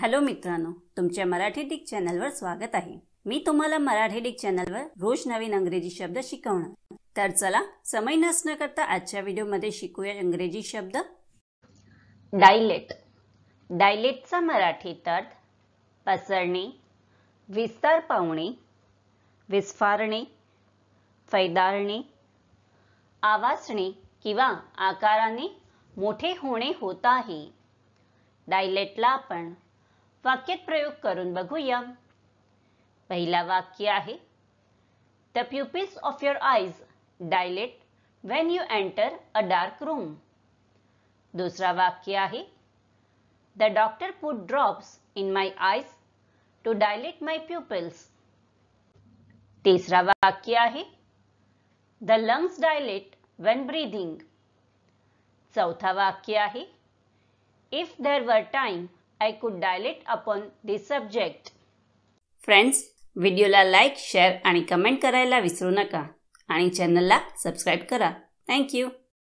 hello मित्रांनो तुमच्या Marathi Dick चॅनलवर स्वागत आहे मी तुम्हाला मराठी डिक चॅनलवर रोज नवीन अंग्रेजी शब्द शिकवणार तर चला समय नसणं करता आजच्या व्हिडिओमध्ये शिकूया इंग्रजी शब्द डायलेट डायलेटचा मराठी अर्थ पसरणे विस्तार पावणे विस्फारणे फैदारणे आवासणे किंवा आकाराने मोठे होणे होत आहे डायलेटला आपण वाक्यात प्रयोग करून बघूया पहिला वाक्य आहे the pupils of your eyes dilate when you enter a dark room दूसरा वाक्य आहे the doctor put drops in my eyes to dilate my pupils तीसरा वाक्य आहे the lungs dilate when breathing चौथा वाक्य आहे if there were time I could dilate upon the subject friends व्हिडिओला लाईक शेअर आणि कमेंट करायला विसरू नका आणि चॅनलला सबस्क्राईब करा थँक्यू